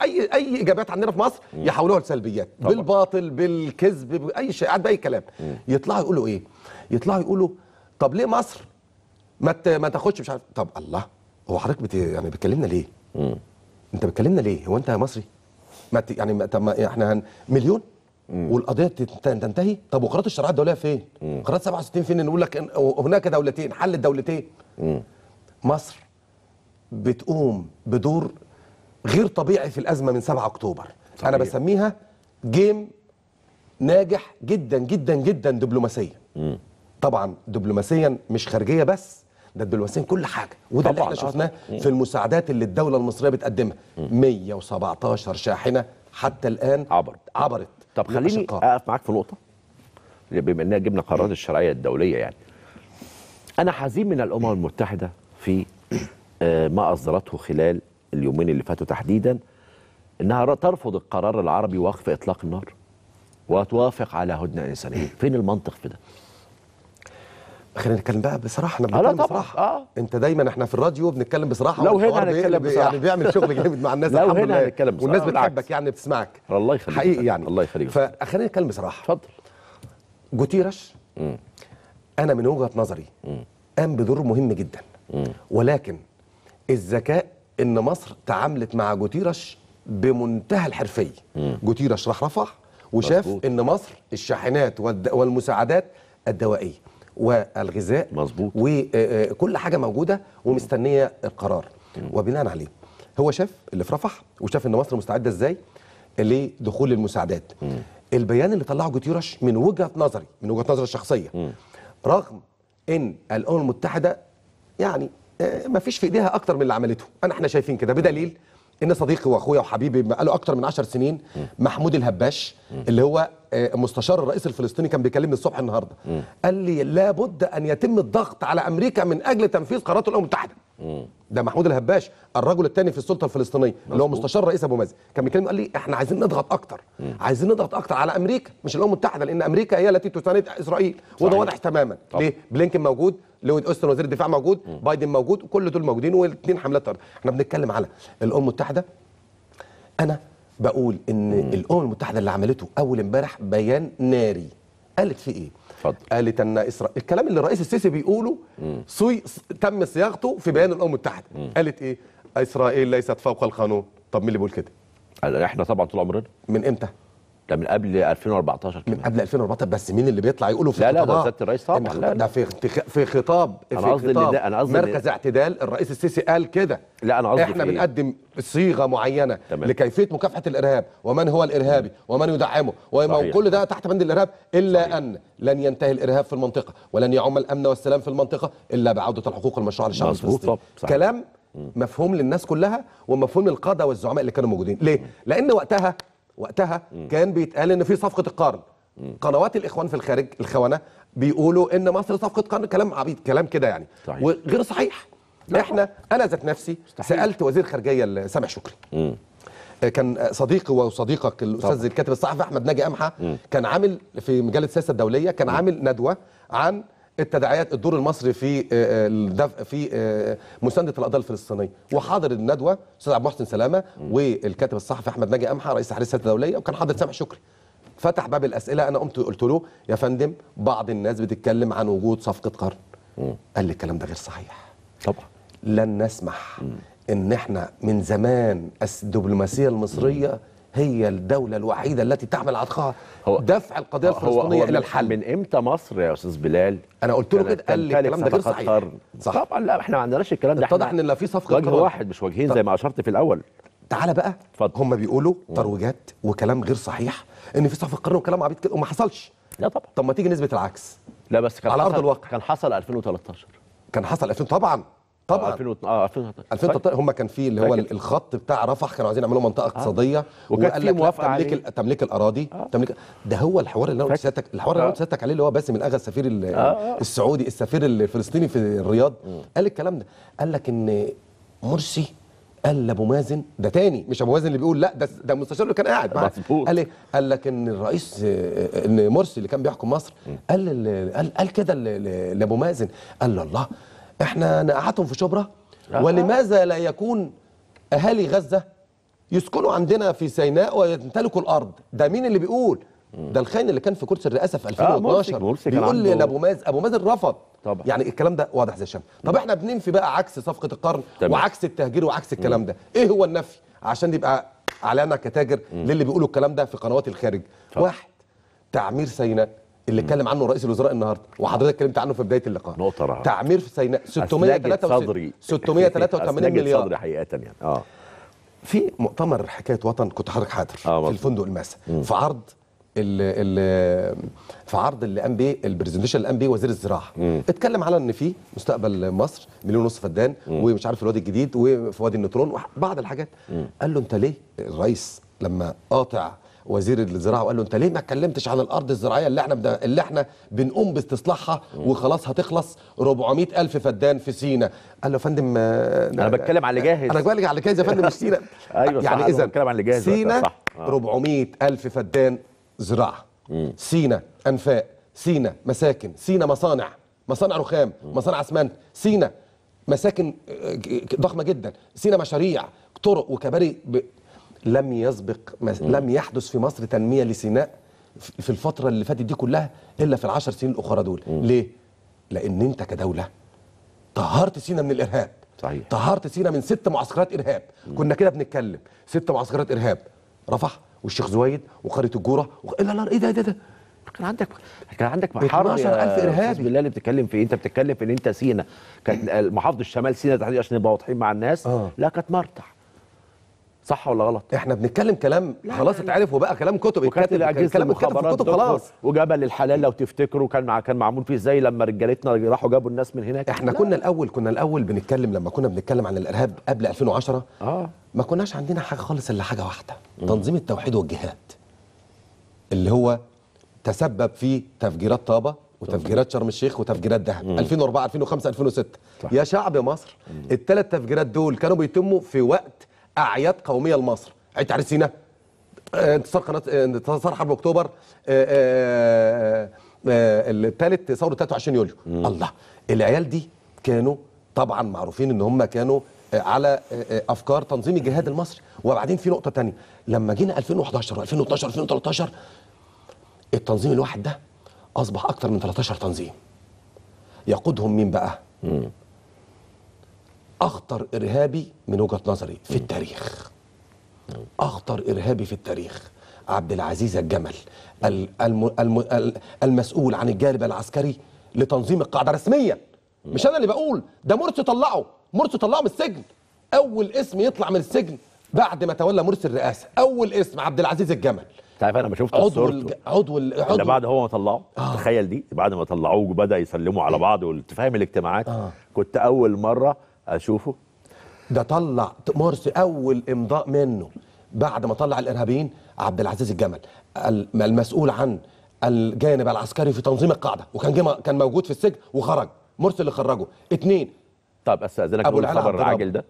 S2: اي اي اجابات عندنا في مصر يحولوها لسلبيات طبعا. بالباطل بالكذب باي شيء قاعد باي كلام مم. يطلعوا يقولوا ايه يطلعوا يقولوا طب ليه مصر ما ت... ما تاخدش مش عارف طب الله هو حضرتك بت... يعني بتكلمنا ليه مم. انت بتكلمنا ليه هو انت مصري ما ت... يعني ما... طب ما احنا هن... مليون مم. والقضيه تنتهي طب وقرارات الشرعيه الدوليه فين قرارات 67 فين نقول لك هناك دولتين حل الدولتين مم. مصر بتقوم بدور غير طبيعي في الازمه من 7 اكتوبر صحيح. انا بسميها جيم ناجح جدا جدا جدا دبلوماسيا طبعا دبلوماسيا مش خارجيه بس ده دبلوماسيا كل حاجه وده اللي احنا آه، شفناه في المساعدات اللي الدوله المصريه
S1: بتقدمها مم. 117 شاحنه حتى الان عبرت عبرت طب خليني اقف معاك في نقطه بما اننا جبنا قرارات الشرعيه الدوليه يعني انا حزين من الامم المتحده في آه، ما أصدرته خلال اليومين اللي فاتوا تحديدا أنها ترفض القرار العربي وقف إطلاق النار وتوافق على هدنة إنسانية [laughs] فين المنطق في ده؟ خلينا نتكلم بقى
S2: بصراحه انا آه، بنتكلم بصراحه آه. انت دايما احنا في الراديو بنتكلم بصراحه لو هنا هنتكلم بصراحه يعني بيعمل شغل [laughs] جامد مع الناس لو هنا هنتكلم بصراحه والناس بتحبك يعني بتسمعك الله يخليك حقيقي يعني الله يخليك فخلينا نتكلم بصراحه اتفضل جوتيرش انا من وجهه نظري قام بدور مهم جدا ولكن الذكاء ان مصر تعاملت مع جوتيرش بمنتهى الحرفيه جوتيرش راح رفح وشاف مزبوط. ان مصر الشاحنات والمساعدات الدوائيه والغذاء مظبوط وكل آه، آه، حاجه موجوده ومستنيه القرار وبناء عليه هو شاف اللي في رفح وشاف ان مصر مستعده ازاي لدخول المساعدات مم. البيان اللي طلعه جوتيرش من وجهه نظري من وجهه نظري الشخصيه مم. رغم ان الامم المتحده يعني آه، ما فيش في ايديها اكتر من اللي عملته انا احنا شايفين كده بدليل ان صديقي واخويا وحبيبي بقاله اكتر من 10 سنين محمود الهباش اللي هو آه، مستشار الرئيس الفلسطيني كان بيكلمني الصبح النهارده قال لي لابد ان يتم الضغط على امريكا من اجل تنفيذ قرارات الامم المتحده ده محمود الهباش الرجل الثاني في السلطه الفلسطينيه اللي هو مستشار رئيس ابو مازن كان بيكلمني قال لي احنا عايزين نضغط اكتر عايزين نضغط اكتر على امريكا مش الامم المتحده لان امريكا هي التي تساند اسرائيل وده واضح تماما ليه بلينكن موجود لويد اوستن وزير الدفاع موجود بايدن موجود كل دول موجودين والاثنين حملات ارض احنا بنتكلم على الامم المتحده انا بقول ان مم. الامم المتحده اللي عملته اول امبارح بيان ناري قالت في ايه فضل. قالت ان اسرائيل الكلام اللي الرئيس السيسي بيقوله صي... تم صياغته في بيان الامم المتحده مم. قالت ايه اسرائيل ليست فوق القانون طب مين اللي بيقول كده احنا طبعا طول عمرنا من امتى ده من قبل 2014 كمان. من قبل 2014 بس مين اللي بيطلع يقوله في لا لا سياده الرئيس طبعا لا ده في في خطاب في أنا خطاب أنا قصدي مركز اعتدال الرئيس السيسي قال كده لا انا قصدي احنا إيه؟ بنقدم صيغه معينه تمام. لكيفيه مكافحه الارهاب ومن هو الارهابي ومن يدعمه وكل ده تحت بند الارهاب الا صحيح. ان لن ينتهي الارهاب في المنطقه ولن يعم الامن والسلام في المنطقه الا بعوده الحقوق المشروعه للشعب الفلسطيني كلام مفهوم للناس كلها ومفهوم للقاده والزعماء اللي كانوا موجودين ليه لان وقتها وقتها كان بيتقال ان في صفقه القرن قنوات الاخوان في الخارج الخونه بيقولوا ان مصر صفقه قرن كلام عبيط كلام كده يعني صحيح. وغير صحيح لا. احنا انا ذات نفسي مستحيل. سالت وزير خارجيه سامح شكري م. آه، كان صديقي وصديقك الاستاذ الكاتب الصحفي احمد ناجي امحه كان عامل في مجله السياسه الدوليه كان عامل ندوه عن التداعيات الدور المصري في آه، آه، الدفع في آه، مسانده القضيه الفلسطينيه وحاضر الندوه استاذ عبد المحسن سلامه والكاتب الصحفي احمد ناجي امحى رئيس تحرير السلطه الدوليه وكان حاضر سامح شكري فتح باب الاسئله انا قمت قلت له يا فندم بعض الناس بتتكلم عن وجود صفقه قرن قال لي الكلام ده غير صحيح طبعا لن نسمح ان احنا من زمان الدبلوماسيه المصريه هي الدولة الوحيدة التي تعمل عتقها
S1: دفع القضية الفلسطينية إلى الحل من إمتى مصر يا أستاذ بلال؟ أنا قلت له كده قال لي الكلام ده غير صحيح صح طبعا لا احنا ما عندناش الكلام ده اتضح إن لا في صفقة وجه واحد مش وجهين زي ما أشرت في الأول
S2: تعالى بقى اتفضل هم بيقولوا ترويجات وكلام غير صحيح إن في صفقة قرن وكلام عبيط كده وما حصلش لا طبعا طب ما تيجي نسبة العكس لا بس كان على أرض الواقع
S1: كان حصل 2013
S2: كان حصل 2000 طبعا طبعا 2012
S1: اه 2013 آه، طيب. طيب، هم كان في اللي هو الخط
S2: بتاع رفح كانوا عايزين يعملوا منطقه آه. اقتصاديه آه. وكان في موافقه عليه تمليك, تمليك الاراضي آه. تملك ده هو الحوار اللي انا قلت سيادتك الحوار اللي انا آه. سيادتك عليه اللي هو باسم الاغا السفير آه. السعودي السفير الفلسطيني في الرياض م. قال الكلام ده قال لك ان مرسي قال لابو مازن ده تاني مش ابو مازن اللي بيقول لا ده ده المستشار اللي كان قاعد معاه قال ايه؟ قال لك ان الرئيس ان مرسي اللي كان بيحكم مصر قال قال, قال كده لابو مازن قال له الله احنا نقعتهم في شبرا آه. ولماذا لا يكون اهالي غزه يسكنوا عندنا في سيناء ويمتلكوا الارض ده مين اللي بيقول ده الخاين اللي كان في كرسي الرئاسه في 2012 آه بيقول لي ابو مازن ابو مازن رفض طبعا يعني الكلام ده واضح زي الشمس طب احنا بننفي بقى عكس صفقه القرن طبعا. وعكس التهجير وعكس الكلام مم. ده ايه هو النفي عشان يبقى علينا كتاجر للي بيقولوا الكلام ده في قنوات الخارج طبعا. واحد تعمير سيناء اللي اتكلم عنه رئيس الوزراء النهارده وحضرتك اتكلمت عنه في بدايه اللقاء نقطه رائعه تعمير في سيناء 683 683 مليار صدري
S1: حقيقه يعني اه
S2: في مؤتمر حكايه وطن كنت حضرتك حاضر آه في الفندق الماسا في عرض ال ال في عرض الام بي البرزنتيشن الام بي وزير الزراعه مم. اتكلم على ان في مستقبل مصر مليون ونص فدان ومش عارف الوادي الجديد وفي وادي النترون وبعض الحاجات مم. قال له انت ليه الرئيس لما قاطع وزير الزراعه وقال له انت ليه ما اتكلمتش عن الارض الزراعيه اللي احنا بدا اللي احنا بنقوم باستصلاحها وخلاص هتخلص 400 الف فدان في سينا قال له يا فندم آه، انا آه، بتكلم على اللي آه، جاهز انا بتكلم على جاهز يا فندم مش سينا [laughs] ايوه يعني اذا بتكلم على اللي جاهز سينا 400 الف فدان زراعه سينا انفاق سينا مساكن سينا مصانع مصانع رخام مصانع اسمنت سينا مساكن ضخمه جدا سينا مشاريع طرق وكباري ب... لم يسبق لم يحدث في مصر تنميه لسيناء في الفتره اللي فاتت دي كلها الا في العشر سنين الاخرى دول ليه لان انت كدوله طهرت سينا من الارهاب صحيح طهرت سينا من ست معسكرات ارهاب مم. كنا كده بنتكلم ست معسكرات ارهاب رفح والشيخ زويد وقريه الجوره و...
S1: لا لا ايه ده إيه ده إيه ده كان عندك كان عندك محاربه 12000 ارهابي بالله اللي بتتكلم في إيه؟ انت بتتكلم في ان انت سينا كانت [laughs] محافظه الشمال سينا تحديدا عشان نبقى واضحين مع الناس آه. لا كانت مرتع صح ولا غلط احنا بنتكلم كلام خلاص اتعرف وبقى كلام كتب اتكتب كلام اتكتب في كتب خلاص وجبل الحلال لو تفتكروا كان مع كان معمول فيه ازاي لما رجالتنا راحوا جابوا الناس من هناك احنا لا.
S2: كنا الاول كنا الاول بنتكلم لما كنا بنتكلم عن الارهاب قبل 2010 اه ما كناش عندنا حاجه خالص الا حاجه واحده م. تنظيم التوحيد والجهاد اللي هو تسبب في تفجيرات طابه وتفجيرات شرم الشيخ وتفجيرات دهب 2004 2005 2006 صح. يا شعب مصر الثلاث تفجيرات دول كانوا بيتموا في وقت اعياد قوميه لمصر عيد تحرير سيناء آه، انتصار قناه آه، انتصار حرب اكتوبر آه، الثالث ثوره 23 يوليو مم. الله العيال دي كانوا طبعا معروفين ان هم كانوا على افكار تنظيم الجهاد المصري وبعدين في نقطه ثانيه لما جينا 2011 و2012 و2013 التنظيم الواحد ده اصبح اكثر من 13 تنظيم يقودهم مين بقى؟ مم. اخطر ارهابي من وجهه نظري في التاريخ اخطر ارهابي في التاريخ عبد العزيز الجمل الم الم المسؤول عن الجانب العسكري لتنظيم القاعده رسميا مش انا اللي بقول ده مرسي طلعه مرسي طلعه من السجن اول اسم يطلع من السجن بعد ما تولى مرسي الرئاسه اول اسم عبد العزيز
S1: الجمل انت عارف انا ما شفت عضو عضو ال... عضو بعد هو ما طلعه آه. تخيل دي بعد ما طلعوه وبدا يسلموا على بعض والتفاهم الاجتماعات آه. كنت اول مره اشوفه
S2: ده طلع مرسي اول امضاء منه بعد ما طلع الارهابيين عبد العزيز الجمل المسؤول عن الجانب العسكري في تنظيم القاعده وكان كان موجود في السجن وخرج مرسي اللي خرجه
S1: اثنين طب استاذنك ابو الخبر العاجل ده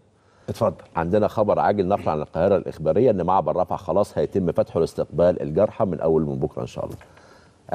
S1: اتفضل عندنا خبر عاجل نقل عن القاهره الاخباريه ان معبر رفح خلاص هيتم فتحه لاستقبال الجرحى من اول من بكره ان شاء الله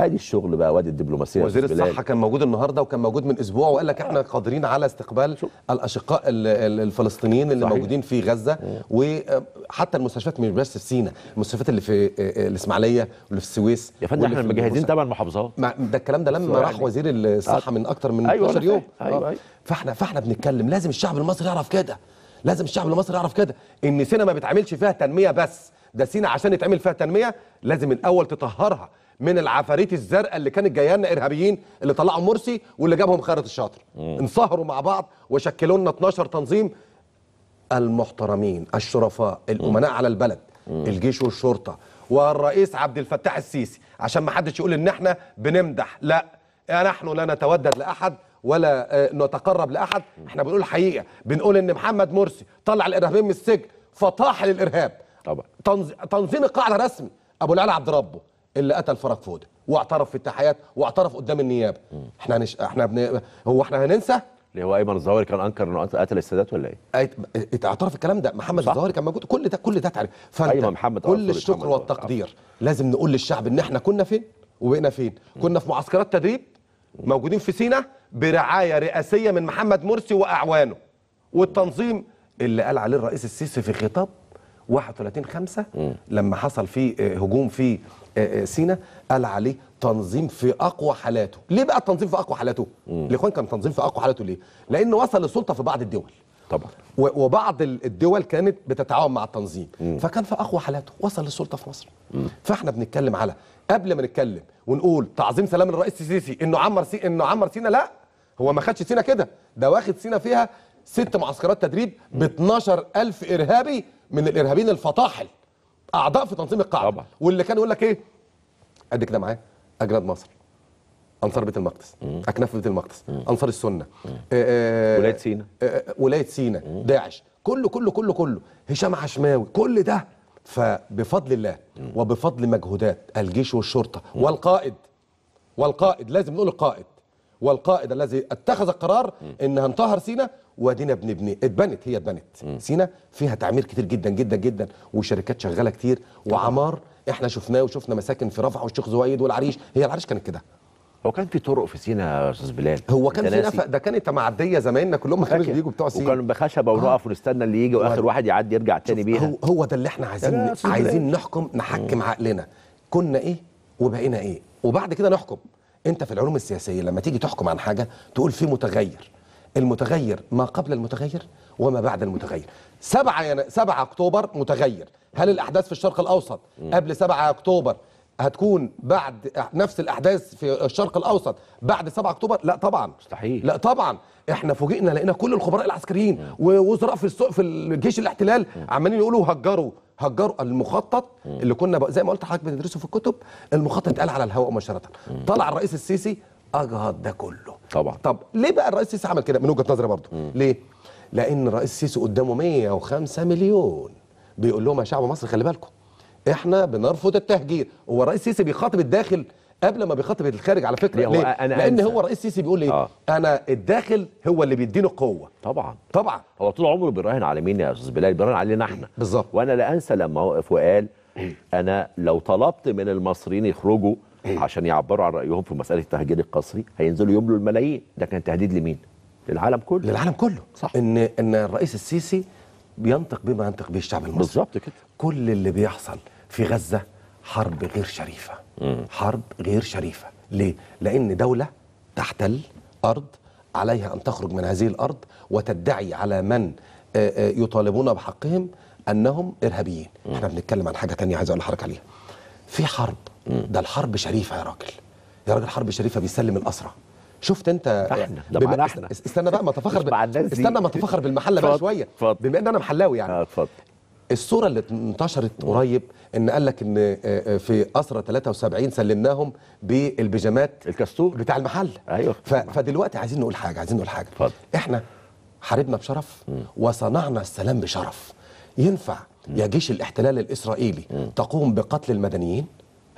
S1: ادي الشغل بقى وادي الدبلوماسيه وزير الصحه كان موجود النهارده وكان موجود من اسبوع
S2: وقال لك احنا آه. قادرين على استقبال شو. الاشقاء الفلسطينيين اللي صحيح. موجودين في غزه آه. وحتى آه، المستشفيات مش بس في سينا المستشفيات اللي في الاسماعيليه واللي في السويس يا فندم احنا مجهزين ثمان محافظات ده الكلام ده لما راح وزير الصحه من اكتر من 12 أيوة يوم أيوة أيوة. فاحنا فاحنا بنتكلم لازم الشعب المصري يعرف كده لازم الشعب المصري يعرف كده ان سينا ما بتعملش فيها تنميه بس ده سينا عشان يتعمل فيها تنميه لازم الاول تطهرها من العفاريت الزرقاء اللي كانت جايه لنا ارهابيين اللي طلعوا مرسي واللي جابهم خيرت الشاطر انصهروا مع بعض وشكلوا لنا 12 تنظيم المحترمين الشرفاء الامناء على البلد الجيش والشرطه والرئيس عبد الفتاح السيسي عشان ما حدش يقول ان احنا بنمدح لا نحن لا نتودد لاحد ولا آه، نتقرب لاحد احنا بنقول الحقيقه بنقول ان محمد مرسي طلع الارهابيين من السجن فطاح للارهاب طبعا تنظيم القاعده رسمي ابو العلا عبد ربه اللي قتل فرج فوده واعترف في التحيات واعترف قدام النيابه احنا نش... احنا بن... هو احنا هننسى اللي هو ايمن الظواهري كان انكر انه قتل السادات ولا ايه؟ اعترف الكلام ده محمد الظواهري كان موجود كل ده كل ده تعرف فانت أيوة محمد آه، كل الشكر محمد آه، والتقدير عارف. لازم نقول للشعب ان احنا كنا فين وبقينا فين؟ كنا في معسكرات تدريب موجودين في سينا برعايه رئاسيه من محمد مرسي واعوانه والتنظيم اللي قال عليه الرئيس السيسي في خطاب 31 5 لما حصل فيه آه، هجوم فيه آه، آه، سينا قال عليه تنظيم في اقوى حالاته ليه بقى التنظيم في اقوى حالاته الاخوان كان تنظيم في اقوى حالاته ليه لانه وصل للسلطه في بعض الدول طبعا وبعض الدول كانت بتتعاون مع التنظيم مم. فكان في اقوى حالاته وصل للسلطه في مصر مم. فاحنا بنتكلم على قبل ما نتكلم ونقول تعظيم سلام الرئيس السيسي انه عمر سي انه عمر سينا لا هو ما خدش سينا كده ده واخد سينا فيها ست معسكرات تدريب ب 12000 ارهابي من الارهابيين الفطاحل اعضاء في تنظيم القاعده طبعا. واللي كان يقول لك ايه قد كده معايا اجناد مصر انصار بيت المقدس اكناف بيت المقدس انصار السنه آه، آه، ولايه سينا آه، ولايه سينا داعش كله كله كله كله هشام عشماوي كل ده فبفضل الله وبفضل مجهودات الجيش والشرطه والقائد والقائد لازم نقول القائد والقائد الذي اتخذ القرار ان هنطهر سينا وادينا بنبني اتبنت هي اتبنت سينا فيها تعمير كتير جدا جدا جدا وشركات شغاله كتير وعمار احنا شفناه وشفنا مساكن في رفح والشيخ زويد
S1: والعريش هي العريش كانت كده هو كان في طرق في سينا يا استاذ بلال هو كان في نفق ده كانت معديه زمايلنا كلهم كانوا بيجوا بييجوا بتوع سينا وكانوا بخشبه آه. ونقف ونستنى اللي يجي واخر واحد يعدي يرجع تاني بيها هو,
S2: هو ده اللي احنا عايزين عايزين نحكم نحكم عقلنا كنا ايه وبقينا ايه وبعد كده نحكم انت في العلوم السياسيه لما تيجي تحكم عن حاجه تقول في متغير المتغير ما قبل المتغير وما بعد المتغير 7 يعني 7 اكتوبر متغير هل الاحداث في الشرق الاوسط قبل 7 اكتوبر هتكون بعد نفس الاحداث في الشرق الاوسط بعد 7 اكتوبر لا طبعا مستحيل لا طبعا احنا فوجئنا لقينا كل الخبراء العسكريين ووزراء في السوق في الجيش الاحتلال عمالين يقولوا هجروا هجروا المخطط اللي كنا زي ما قلت حضرتك بتدرسه في الكتب المخطط اتقال على الهواء مباشره طلع الرئيس السيسي اجهض ده كله طبعا طب ليه بقى الرئيس السيسي عمل كده من وجهه نظري برضه ليه لان الرئيس السيسي قدامه 105 مليون بيقول لهم يا شعب مصر خلي بالكم احنا بنرفض التهجير هو الرئيس السيسي بيخاطب الداخل قبل ما بيخاطب الخارج على فكره ليه, أنا لان أنسى. هو
S1: الرئيس السيسي بيقول ايه آه. انا الداخل هو اللي بيديني القوه طبعا طبعا هو طول عمره بيراهن على مين يا استاذ بلال بيراهن علينا احنا بالظبط وانا لا انسى لما وقف وقال انا لو طلبت من المصريين يخرجوا إيه. عشان يعبروا عن رايهم في مساله التهجير القسري هينزلوا يملوا الملايين ده كان تهديد لمين للعالم كله
S2: للعالم كله صح ان ان الرئيس السيسي بينطق بما ينطق به الشعب المصري بالظبط كده كل اللي بيحصل في غزه حرب غير شريفه مم. حرب غير شريفه ليه لان دوله تحتل ارض عليها ان تخرج من هذه الارض وتدعي على من يطالبون بحقهم انهم ارهابيين احنا بنتكلم عن حاجه تانية عايز اقول لحضرتك عليها في حرب ده الحرب شريفه يا راجل يا راجل حرب شريفه بيسلم الاسرى شفت انت احنا احنا استنى بقى ما تفخر ب... استنى ما تفخر بالمحله بقى شويه بما ان انا محلاوي يعني اه اتفضل الصوره اللي انتشرت قريب ان قال لك ان آه، آه، في اسرى 73 سلمناهم بالبيجامات الكاستور بتاع المحل ايوه ف... فدلوقتي عايزين نقول حاجه عايزين نقول حاجه فضل. احنا حاربنا بشرف وصنعنا السلام بشرف ينفع يا جيش الاحتلال الاسرائيلي تقوم بقتل المدنيين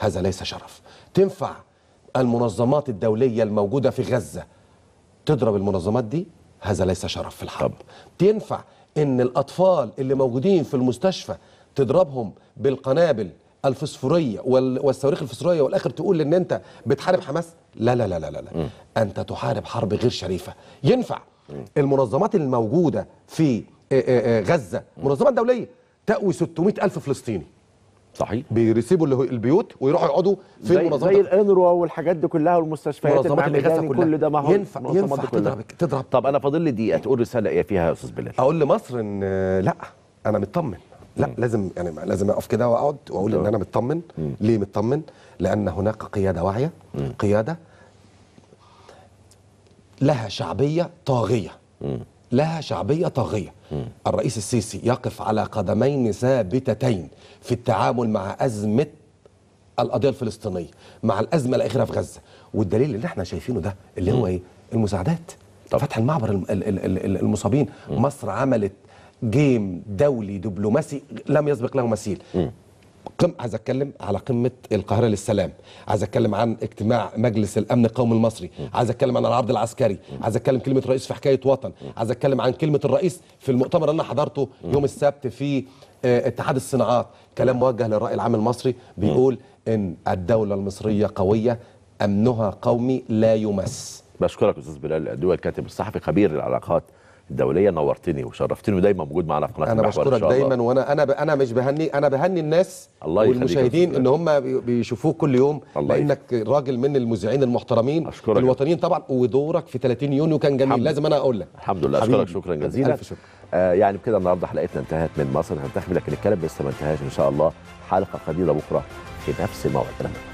S2: هذا ليس شرف تنفع المنظمات الدولية الموجودة في غزة تضرب المنظمات دي هذا ليس شرف في الحرب تنفع ان الأطفال اللي موجودين في المستشفى تضربهم بالقنابل الفسفورية والصواريخ الفسفورية والآخر تقول ان انت بتحارب حماس لا لا لا لا لا, لا. م. انت تحارب حرب غير شريفة ينفع م. المنظمات الموجودة في غزة منظمات دولية تأوي 600 ألف فلسطيني صحيح بيرسيبوا البيوت ويروحوا يقعدوا في المنظمات زي
S1: الانروا والحاجات دي كلها والمستشفيات المعمداني كل ده ما هو ينفع ينفع تضرب تضرب طب انا فاضل لي دقيقه تقول رساله ايه فيها يا استاذ
S2: بلال اقول لمصر ان لا انا مطمن لا م. لازم يعني لازم اقف كده واقعد واقول ان انا مطمن ليه مطمن لان هناك قياده واعيه قياده لها شعبيه طاغيه م. لها شعبية طاغية الرئيس السيسي يقف على قدمين ثابتتين في التعامل مع أزمة القضية الفلسطينية مع الأزمة الأخيرة في غزة والدليل اللي احنا شايفينه ده اللي هو إيه المساعدات طب. فتح المعبر المصابين مصر عملت جيم دولي دبلوماسي لم يسبق له مثيل قم عايز اتكلم على قمه القاهره للسلام عايز اتكلم عن اجتماع مجلس الامن القومي المصري عايز اتكلم عن العرض العسكري عايز اتكلم كلمه رئيس في حكايه وطن عايز اتكلم عن كلمه الرئيس في المؤتمر اللي انا حضرته يوم السبت في آه، اتحاد الصناعات كلام موجه للراي العام المصري بيقول ان الدوله المصريه قويه امنها قومي لا يمس
S1: بشكرك استاذ بلال الدول الكاتب الصحفي خبير العلاقات الدوليه نورتني وشرفتني ودايما موجود معانا في قناه انا بشكرك دايما
S2: وانا انا انا مش بهني انا بهني الناس الله والمشاهدين ان هم بيشوفوك كل يوم الله لانك راجل من المذيعين المحترمين الوطنيين طبعا ودورك في 30 يونيو كان جميل الحمد. لازم انا اقول
S1: لك الحمد لله اشكرك شكرا جزيلا ألف شكر. آه يعني بكده النهارده حلقتنا انتهت من مصر هنتخب لكن الكلام لسه ما انتهاش ان شاء الله حلقه قديمه بكره في نفس الموعد